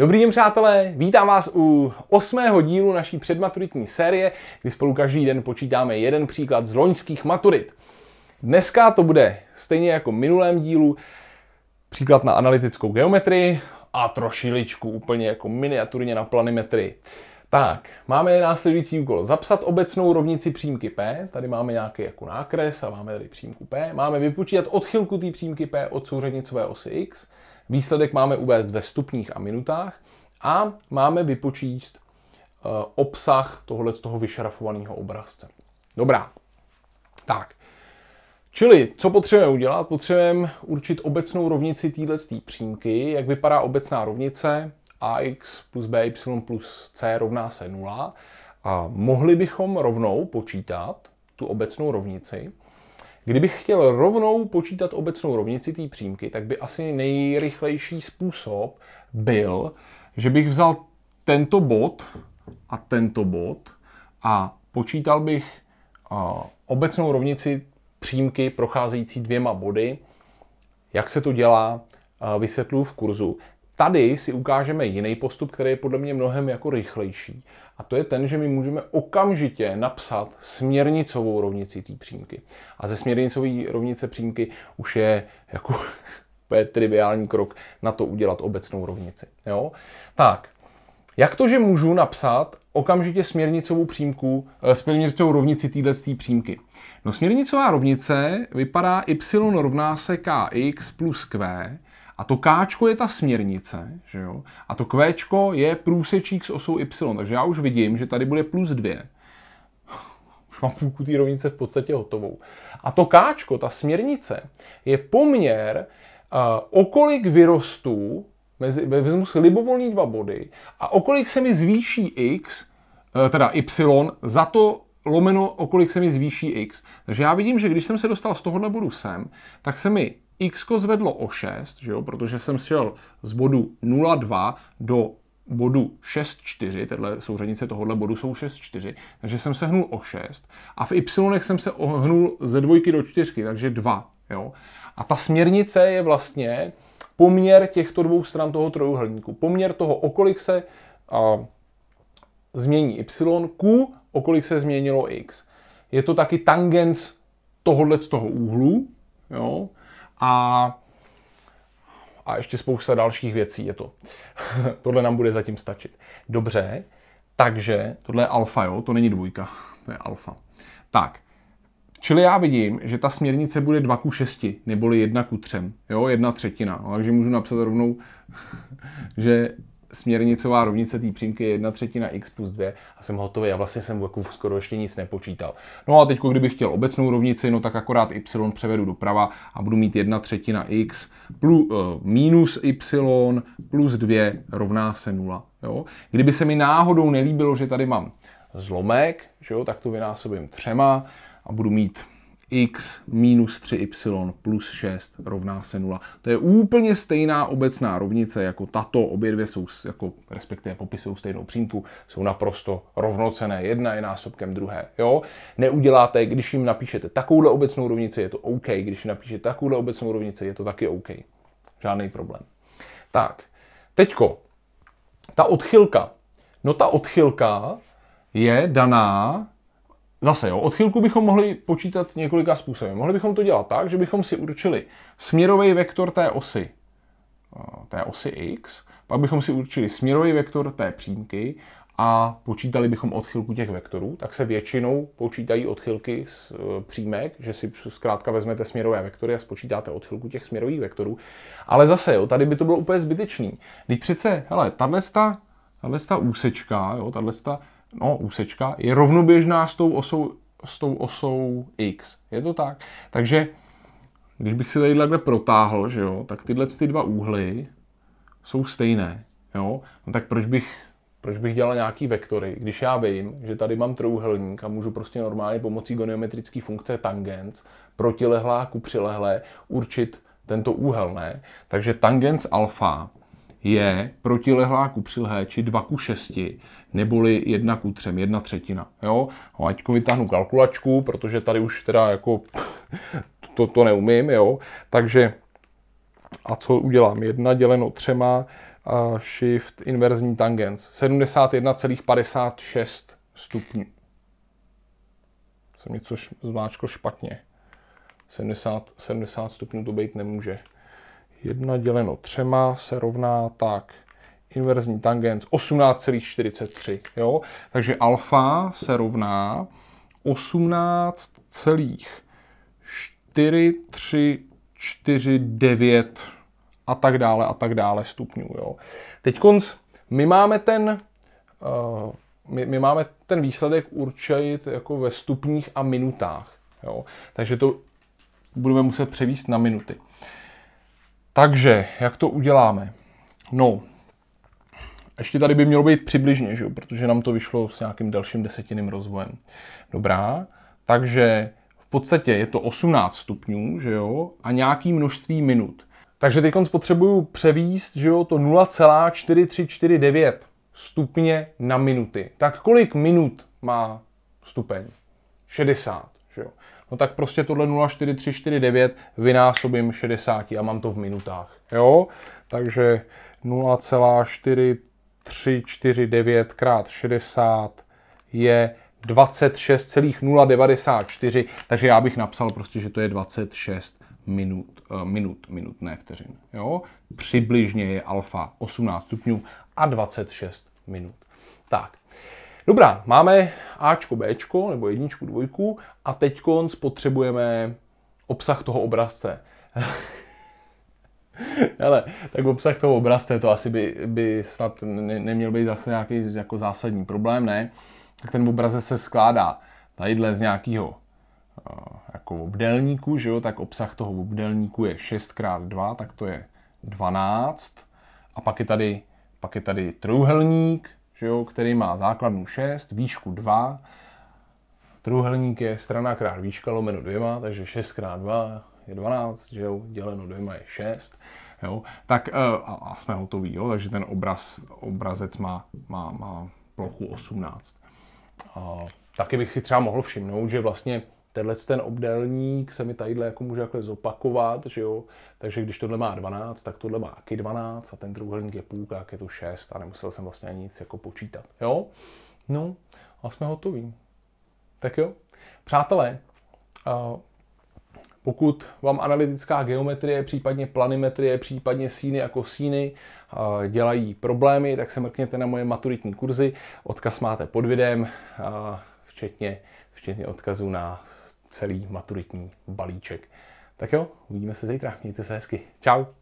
Dobrý den, přátelé, vítám vás u osmého dílu naší předmaturitní série, kdy spolu každý den počítáme jeden příklad z loňských maturit. Dneska to bude stejně jako minulém dílu příklad na analytickou geometrii a trošiličku úplně jako miniaturně na planimetrii. Tak, máme následující úkol. Zapsat obecnou rovnici přímky P. Tady máme nějaký jako nákres a máme tady přímku P. Máme vypočítat odchylku té přímky P od souřadnicové osy X. Výsledek máme uvést ve stupních a minutách a máme vypočíst eh, obsah tohle z toho vyšrafovaného obrazce. Dobrá. Tak. Čili, co potřebujeme udělat? Potřebujeme určit obecnou rovnici téhle přímky, jak vypadá obecná rovnice ax plus by plus c rovná se 0. A mohli bychom rovnou počítat tu obecnou rovnici Kdybych chtěl rovnou počítat obecnou rovnici té přímky, tak by asi nejrychlejší způsob byl, že bych vzal tento bod a tento bod a počítal bych obecnou rovnici přímky procházející dvěma body. Jak se to dělá, vysvětluji v kurzu. Tady si ukážeme jiný postup, který je podle mě mnohem jako rychlejší. A to je ten, že my můžeme okamžitě napsat směrnicovou rovnici té přímky. A ze směrnicové rovnice přímky už je jako je triviální krok na to udělat obecnou rovnici. Jo? Tak, jak to, že můžu napsat okamžitě směrnicovou přímku, eh, směrnicovou rovnici téhle přímky? No směrnicová rovnice vypadá y rovná se kx plus q, a to Kčko je ta směrnice, že jo? A to Qčko je průsečík s osou Y, takže já už vidím, že tady bude plus 2. Už mám půlku té rovnice v podstatě hotovou. A to Kčko, ta směrnice, je poměr, uh, eh, okolik vyrostu, mezi, vezmu si libovolný dva body, a okolik se mi zvýší X, uh, teda Y, za to lomeno, okolik se mi zvýší X. Takže já vidím, že když jsem se dostal z tohohle bodu sem, tak se mi X zvedlo o 6, že jo, protože jsem šel z bodu 0,2 do bodu 6,4, tedy souřadnice tohohle bodu jsou 6,4, takže jsem se hnul o 6 a v Y jsem se ohnul ze dvojky do čtyřky, takže 2. Jo. A ta směrnice je vlastně poměr těchto dvou stran toho trojuhelníku. Poměr toho, okolik se a, změní y ku, okolik se změnilo x. Je to taky tangens tohohle z toho úhlu, jo, a, a ještě spousta dalších věcí je to. tohle nám bude zatím stačit. Dobře, takže tohle je alfa, jo, to není dvojka, to je alfa. Tak, Čili já vidím, že ta směrnice bude 2 ku 6, neboli 1 ku 3, jo, 1 třetina. No, takže můžu napsat rovnou, že směrnicová rovnice té přímky je 1 třetina x plus 2 a jsem hotový a vlastně jsem jako skoro ještě nic nepočítal. No a teď, kdybych chtěl obecnou rovnici, no tak akorát y převedu doprava a budu mít 1 třetina x plus, uh, eh, minus y plus 2 rovná se 0. Jo? Kdyby se mi náhodou nelíbilo, že tady mám zlomek, že jo, tak to vynásobím třema a budu mít x minus 3y plus 6 rovná se 0. To je úplně stejná obecná rovnice jako tato, obě dvě jsou, jako, respektive popisují stejnou přímku, jsou naprosto rovnocené, jedna je násobkem druhé. Jo? Neuděláte, když jim napíšete takovouhle obecnou rovnici, je to OK, když jim napíšete takovouhle obecnou rovnici, je to taky OK. Žádný problém. Tak, teďko, ta odchylka. No ta odchylka je daná Zase jo, odchylku bychom mohli počítat několika způsoby. Mohli bychom to dělat tak, že bychom si určili směrový vektor té osy, eh, té osy x, pak bychom si určili směrový vektor té přímky a počítali bychom odchylku těch vektorů, tak se většinou počítají odchylky z eh, přímek, že si zkrátka vezmete směrové vektory a spočítáte odchylku těch směrových vektorů. Ale zase, jo, tady by to bylo úplně zbytečný. Teď přece, hele, tato, ta úsečka, jo, tato, no, úsečka je rovnoběžná s tou osou, s tou osou x. Je to tak? Takže když bych si tady takhle protáhl, že jo, tak tyhle ty dva úhly jsou stejné. Jo? No tak proč bych, proč bych dělal nějaký vektory, když já vím, že tady mám trouhelník a můžu prostě normálně pomocí goniometrické funkce tangens protilehlá ku přilehlé určit tento úhel, ne? Takže tangens alfa je protilehlá ku přilhéči 2 ku 6, neboli 1 ku 3, 1 třetina. Jo? No, aťko jako vytáhnu kalkulačku, protože tady už teda jako to, to neumím, jo? takže a co udělám? 1 děleno 3 uh, shift inverzní tangens, 71,56 stupňů. Jsem něco zmáčko špatně. 70, 70 stupňů to být nemůže. 1 děleno třema se rovná tak inverzní tangens 18,43. Jo? Takže alfa se rovná 18,4349 a tak dále a tak dále stupňů. Jo? Teď konc, my máme ten uh, my, my máme ten výsledek určit jako ve stupních a minutách. Jo? Takže to budeme muset převíst na minuty. Takže, jak to uděláme? No, ještě tady by mělo být přibližně, že? protože nám to vyšlo s nějakým dalším desetinným rozvojem. Dobrá, takže v podstatě je to 18 stupňů, že jo, a nějaký množství minut. Takže teď potřebuju převíst, že jo, to 0,4349 stupně na minuty. Tak kolik minut má stupeň? 60 no tak prostě tohle 0,4349 vynásobím 60 a mám to v minutách. Jo? Takže 0,4349 krát 60 je 26,094, takže já bych napsal prostě, že to je 26 minut, eh, minut, minut, ne vteřin. Jo? Přibližně je alfa 18 stupňů a 26 minut. Tak, Dobrá, máme Ačko, Bčko, nebo jedničku, dvojku a teď spotřebujeme obsah toho obrazce. Ale tak obsah toho obrazce, to asi by, by snad ne, neměl být zase nějaký jako zásadní problém, ne? Tak ten obrazec se skládá tadyhle z nějakého eh, jako obdelníku, že jo, tak obsah toho obdelníku je 6x2, tak to je 12. A pak je tady, pak je tady trouhelník, že jo, který má základnu 6, výšku 2, Trůhelník je strana krát výška lomeno dvěma, takže 6 krát 2 je 12, že jo, děleno dvěma je 6. Jo, tak eh, a, a jsme hotoví, jo, takže ten obraz, obrazec má, má, má plochu 18. A, taky bych si třeba mohl všimnout, že vlastně tenhle ten obdélník se mi tadyhle jako může jako zopakovat, že jo? takže když tohle má 12, tak tohle má taky 12 a ten trůhelník je půlka, jak je to 6 a nemusel jsem vlastně ani nic jako počítat. Jo? No a jsme hotoví. Tak jo, přátelé, pokud vám analytická geometrie, případně planimetrie, případně síny jako a kosíny dělají problémy, tak se mrkněte na moje maturitní kurzy. Odkaz máte pod videem, včetně včetně odkazů na celý maturitní balíček. Tak jo, uvidíme se zítra, mějte se hezky. Čau!